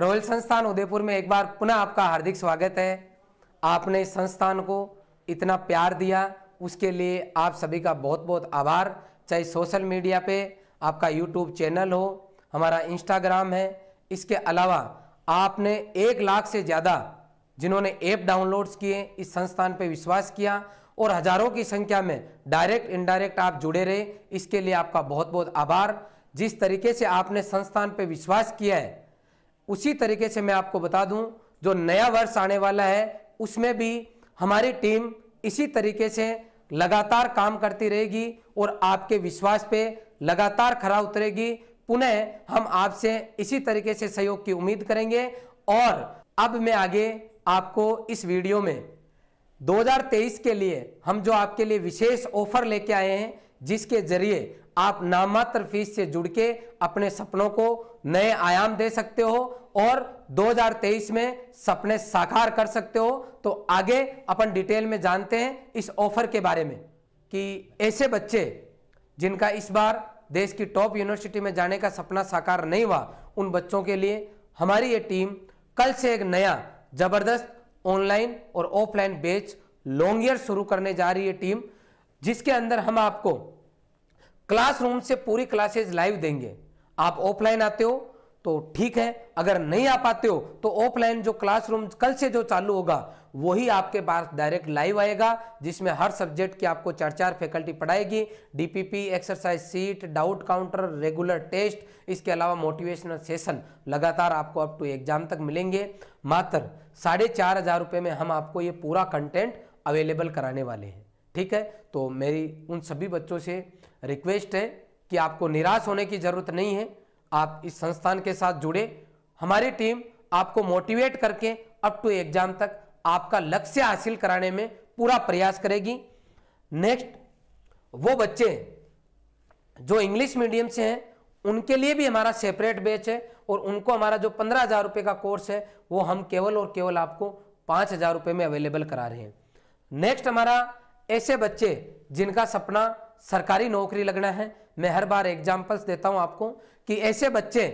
royal संस्थान उदयपुर में एक बार पुनः आपका हार्दिक स्वागत है आपने संस्थान को इतना प्यार दिया उसके लिए आप सभी का बहुत बहुत आभार चाहे सोशल मीडिया पे आपका यूट्यूब चैनल हो हमारा इंस्टाग्राम है इसके अलावा आपने एक लाख से ज़्यादा जिन्होंने ऐप डाउनलोड्स किए इस संस्थान पे विश्वास किया और हजारों की संख्या में डायरेक्ट इनडायरेक्ट आप जुड़े रहे इसके लिए आपका बहुत बहुत आभार जिस तरीके से आपने संस्थान पर विश्वास किया है उसी तरीके से मैं आपको बता दूं जो नया वर्ष आने वाला है उसमें भी हमारी टीम इसी तरीके से लगातार काम करती रहेगी और आपके विश्वास पे लगातार खरा उतरेगी पुनः हम आपसे इसी तरीके से सहयोग की उम्मीद करेंगे और अब मैं आगे आपको इस वीडियो में 2023 के लिए हम जो आपके लिए विशेष ऑफर लेके आए हैं जिसके जरिए आप नामात्र फीस से जुड़ के अपने सपनों को नए आयाम दे सकते हो और 2023 में सपने साकार कर सकते हो तो आगे अपन डिटेल में जानते हैं इस ऑफर के बारे में कि ऐसे बच्चे जिनका इस बार देश की टॉप यूनिवर्सिटी में जाने का सपना साकार नहीं हुआ उन बच्चों के लिए हमारी ये टीम कल से एक नया जबरदस्त ऑनलाइन और ऑफलाइन बेच लॉन्ग ईयर शुरू करने जा रही है टीम जिसके अंदर हम आपको क्लासरूम से पूरी क्लासेज लाइव देंगे आप ऑफलाइन आते हो तो ठीक है अगर नहीं आ पाते हो तो ऑफलाइन जो क्लासरूम कल से जो चालू होगा वही आपके पास डायरेक्ट लाइव आएगा जिसमें हर सब्जेक्ट की आपको चार चार फैकल्टी पढ़ाएगी DPP exercise sheet doubt counter regular test इसके अलावा मोटिवेशनल सेशन लगातार आपको अप टू एग्जाम तक मिलेंगे मात्र साढ़े चार हजार रुपये में हम आपको ये पूरा कंटेंट अवेलेबल कराने वाले हैं ठीक है तो मेरी उन सभी बच्चों से रिक्वेस्ट है कि आपको निराश होने की ज़रूरत नहीं है आप इस संस्थान के साथ जुड़े हमारी टीम आपको मोटिवेट करके अप टू एग्जाम तक आपका लक्ष्य हासिल कराने में पूरा प्रयास करेगी नेक्स्ट वो बच्चे जो इंग्लिश मीडियम से हैं उनके लिए भी हमारा सेपरेट बैच है और उनको हमारा जो पंद्रह हज़ार रुपये का कोर्स है वो हम केवल और केवल आपको पांच हज़ार रुपये में अवेलेबल करा रहे हैं नेक्स्ट हमारा ऐसे बच्चे जिनका सपना सरकारी नौकरी लगना है मैं हर बार एग्जाम्पल्स देता हूं आपको कि ऐसे बच्चे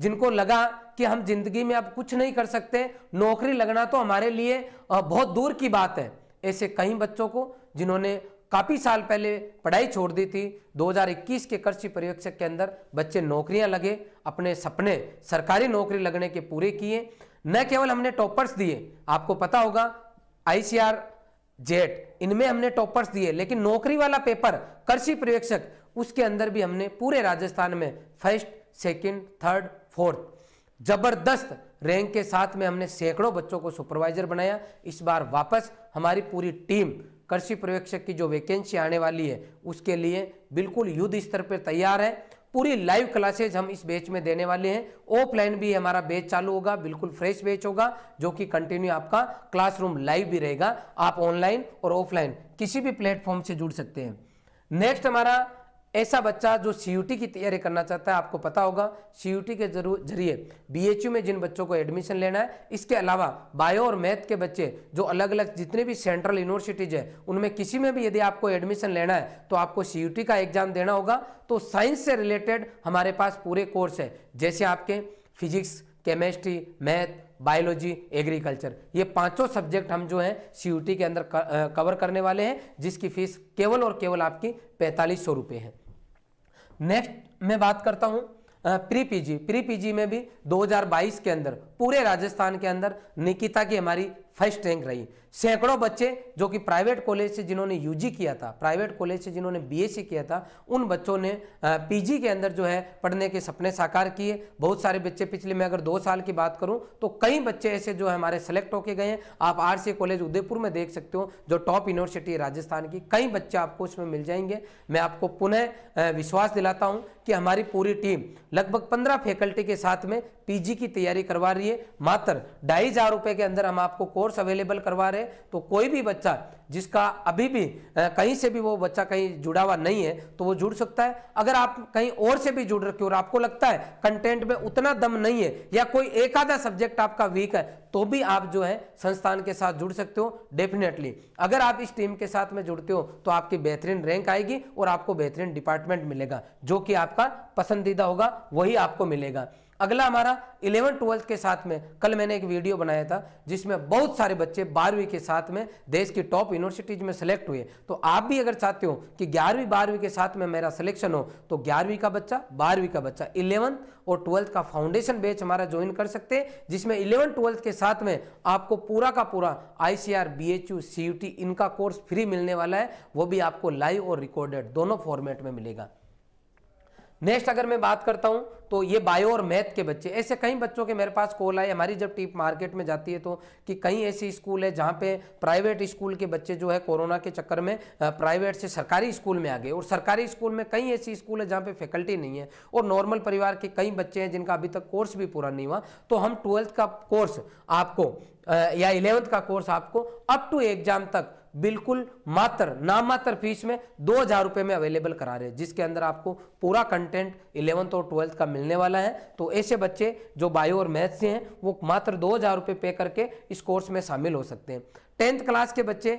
जिनको लगा कि हम जिंदगी में अब कुछ नहीं कर सकते नौकरी लगना तो हमारे लिए बहुत दूर की बात है ऐसे कई बच्चों को जिन्होंने काफ़ी साल पहले पढ़ाई छोड़ दी थी 2021 के कृषि पर्यवेक्षक के अंदर बच्चे नौकरियां लगे अपने सपने सरकारी नौकरी लगने के पूरे किए न केवल हमने टॉपर्स दिए आपको पता होगा आईसीआर जेट इनमें हमने टॉपर्स दिए लेकिन नौकरी वाला पेपर कृषि पर्यवेक्षक उसके अंदर भी हमने पूरे राजस्थान में फर्स्ट सेकंड, थर्ड फोर्थ जबरदस्त रैंक के साथ में हमने सैकड़ों बच्चों को सुपरवाइजर बनाया इस बार वापस हमारी पूरी टीम कृषि पर्यवेक्षक की जो वैकेंसी आने वाली है उसके लिए बिल्कुल युद्ध स्तर पर तैयार है पूरी लाइव क्लासेज हम इस बैच में देने वाले हैं ऑफलाइन भी हमारा बैच चालू होगा बिल्कुल फ्रेश बैच होगा जो कि कंटिन्यू आपका क्लासरूम लाइव भी रहेगा आप ऑनलाइन और ऑफलाइन किसी भी प्लेटफॉर्म से जुड़ सकते हैं नेक्स्ट हमारा ऐसा बच्चा जो सी की तैयारी करना चाहता है आपको पता होगा सी के जरिए बी में जिन बच्चों को एडमिशन लेना है इसके अलावा बायो और मैथ के बच्चे जो अलग अलग जितने भी सेंट्रल यूनिवर्सिटीज है उनमें किसी में भी यदि आपको एडमिशन लेना है तो आपको सी का एग्जाम देना होगा तो साइंस से रिलेटेड हमारे पास पूरे कोर्स है जैसे आपके physics chemistry math biology agriculture ये पांचों सब्जेक्ट हम जो है सी के अंदर कवर करने वाले हैं जिसकी फीस केवल और केवल आपकी पैंतालीस सौ रुपये है नेक्स्ट मैं बात करता हूँ प्री पीजी प्री पीजी में भी 2022 के अंदर पूरे राजस्थान के अंदर निकिता की हमारी फर्स्ट रैंक रही सैकड़ों बच्चे जो कि प्राइवेट कॉलेज से जिन्होंने यूजी किया था प्राइवेट कॉलेज से जिन्होंने बीएससी किया था उन बच्चों ने पीजी के अंदर जो है पढ़ने के सपने साकार किए बहुत सारे बच्चे पिछले मैं अगर दो साल की बात करूं तो कई बच्चे ऐसे जो हमारे सेलेक्ट होके गए हैं आप आर कॉलेज उदयपुर में देख सकते हो जो टॉप यूनिवर्सिटी है राजस्थान की कई बच्चे आपको उसमें मिल जाएंगे मैं आपको पुनः विश्वास दिलाता हूँ कि हमारी पूरी टीम लगभग पंद्रह फैकल्टी के साथ में पी की तैयारी करवा रही है मात्र ढाई हजार रुपए के अंदर हम आपको कोर्स अवेलेबल करवा रहे तो कोई भी बच्चा जिसका अभी भी कहीं से भी वो बच्चा कहीं जुड़ा हुआ नहीं है तो वो जुड़ सकता है अगर आप कहीं और से भी जुड़ रखे और आपको लगता है कंटेंट में उतना दम नहीं है या कोई एक आधा सब्जेक्ट आपका वीक है तो भी आप जो है संस्थान के साथ जुड़ सकते हो डेफिनेटली अगर आप इस टीम के साथ में जुड़ते हो तो आपकी बेहतरीन रैंक आएगी और आपको बेहतरीन डिपार्टमेंट मिलेगा जो कि आपका पसंदीदा होगा वही आपको मिलेगा अगला हमारा इलेवन ट्वेल्थ के साथ में कल मैंने एक वीडियो बनाया था जिसमें बहुत सारे बच्चे बारहवीं के साथ में देश की टॉप यूनिवर्सिटीज़ में सेलेक्ट हुए तो आप भी अगर चाहते हो कि ग्यारहवीं बारहवीं के साथ में मेरा सिलेक्शन हो तो ग्यारहवीं का बच्चा बारहवीं का बच्चा इलेवंथ और ट्वेल्थ का फाउंडेशन बैच हमारा ज्वाइन कर सकते हैं जिसमें इलेवन ट्वेल्थ के साथ में आपको पूरा का पूरा आईसीआर बी एच इनका कोर्स फ्री मिलने वाला है वो भी आपको लाइव और रिकॉर्डेड दोनों फॉर्मेट में मिलेगा नेक्स्ट अगर मैं बात करता हूं तो ये बायो और मैथ के बच्चे ऐसे कई बच्चों के मेरे पास कॉल आए हमारी जब टीप मार्केट में जाती है तो कि कई ऐसे स्कूल है जहां पे प्राइवेट स्कूल के बच्चे जो है कोरोना के चक्कर में प्राइवेट से सरकारी स्कूल में आ गए और सरकारी स्कूल में कई ऐसी स्कूल है जहाँ पे फैकल्टी नहीं है और नॉर्मल परिवार के कई बच्चे हैं जिनका अभी तक कोर्स भी पूरा नहीं हुआ तो हम ट्वेल्थ का कोर्स आपको या इलेवंथ का कोर्स आपको अप टू एग्जाम तक बिल्कुल मात्र नामात्र फीस में दो हज़ार रुपये में अवेलेबल करा रहे हैं जिसके अंदर आपको पूरा कंटेंट इलेवंथ और ट्वेल्थ का मिलने वाला है तो ऐसे बच्चे जो बायो और मैथ्स से हैं वो मात्र दो हज़ार रुपये पे करके इस कोर्स में शामिल हो सकते हैं टेंथ क्लास के बच्चे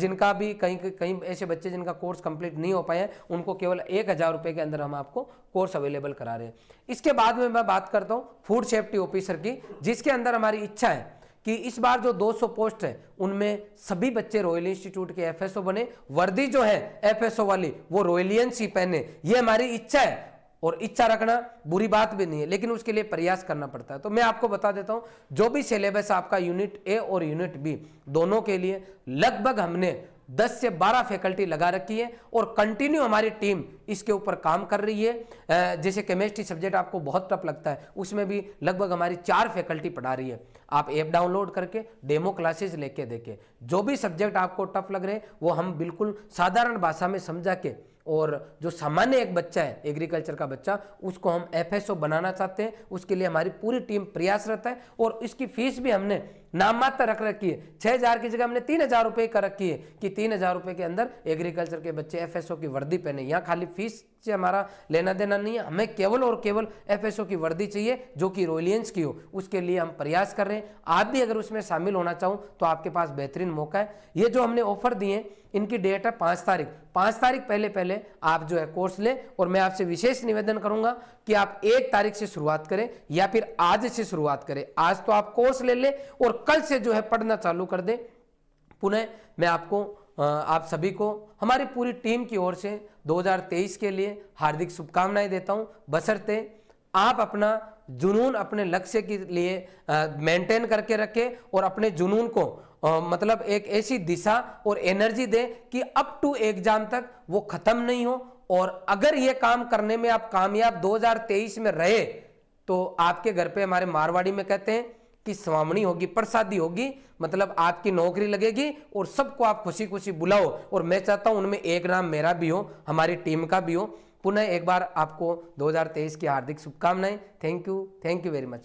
जिनका भी कहीं कहीं ऐसे बच्चे जिनका कोर्स कंप्लीट नहीं हो पाए हैं उनको केवल एक हज़ार रुपये के अंदर हम आपको कोर्स अवेलेबल करा रहे हैं इसके बाद में मैं बात करता हूँ फूड सेफ्टी ऑफिसर की जिसके अंदर हमारी इच्छा है कि इस बार जो 200 पोस्ट है उनमें सभी बच्चे रॉयल इंस्टीट्यूट के एफएसओ बने वर्दी जो है एफएसओ वाली वो रॉयलियन सी पहने ये हमारी इच्छा है और इच्छा रखना बुरी बात भी नहीं है लेकिन उसके लिए प्रयास करना पड़ता है तो मैं आपको बता देता हूं जो भी सिलेबस आपका यूनिट ए और यूनिट बी दोनों के लिए लगभग हमने 10 से 12 फैकल्टी लगा रखी है और कंटिन्यू हमारी टीम इसके ऊपर काम कर रही है जैसे केमिस्ट्री सब्जेक्ट आपको बहुत टफ लगता है उसमें भी लगभग हमारी चार फैकल्टी पढ़ा रही है आप ऐप डाउनलोड करके डेमो क्लासेस लेके देखें जो भी सब्जेक्ट आपको टफ लग रहे हैं वो हम बिल्कुल साधारण भाषा में समझा के और जो सामान्य एक बच्चा है एग्रीकल्चर का बच्चा उसको हम एफ बनाना चाहते हैं उसके लिए हमारी पूरी टीम प्रयासरत है और इसकी फीस भी हमने नाम मात्र रख रखी है छह हज़ार की जगह हमने तीन हज़ार रुपये कर रखी है कि तीन हज़ार रुपये के अंदर एग्रीकल्चर के बच्चे एफएसओ की वर्दी पहने यहाँ खाली फीस से हमारा लेना देना नहीं है हमें केवल और केवल एफएसओ की वर्दी चाहिए जो कि रोलियंस की हो उसके लिए हम प्रयास कर रहे हैं आप भी अगर उसमें शामिल होना चाहूँ तो आपके पास बेहतरीन मौका है ये जो हमने ऑफर दिए इनकी डेट है पाँच तारीख पाँच तारीख पहले पहले आप जो है कोर्स लें और मैं आपसे विशेष निवेदन करूंगा कि आप एक तारीख से शुरुआत करें या फिर आज से शुरुआत करें आज तो आप कोर्स ले लें और कल से जो है पढ़ना चालू कर दें पुनः मैं आपको आप सभी को हमारी पूरी टीम की ओर से 2023 के लिए हार्दिक शुभकामनाएं देता हूं बसरते आप अपना जुनून अपने लक्ष्य के लिए मेंटेन करके रखें और अपने जुनून को आ, मतलब एक ऐसी दिशा और एनर्जी दें कि अप टू एग्जाम तक वो ख़त्म नहीं हो और अगर ये काम करने में आप कामयाब 2023 में रहे तो आपके घर पे हमारे मारवाड़ी में कहते हैं की स्वामणी होगी प्रसादी होगी मतलब आपकी नौकरी लगेगी और सबको आप खुशी खुशी बुलाओ और मैं चाहता हूं उनमें एक नाम मेरा भी हो हमारी टीम का भी हो पुनः एक बार आपको 2023 की हार्दिक शुभकामनाएं thank you thank you very much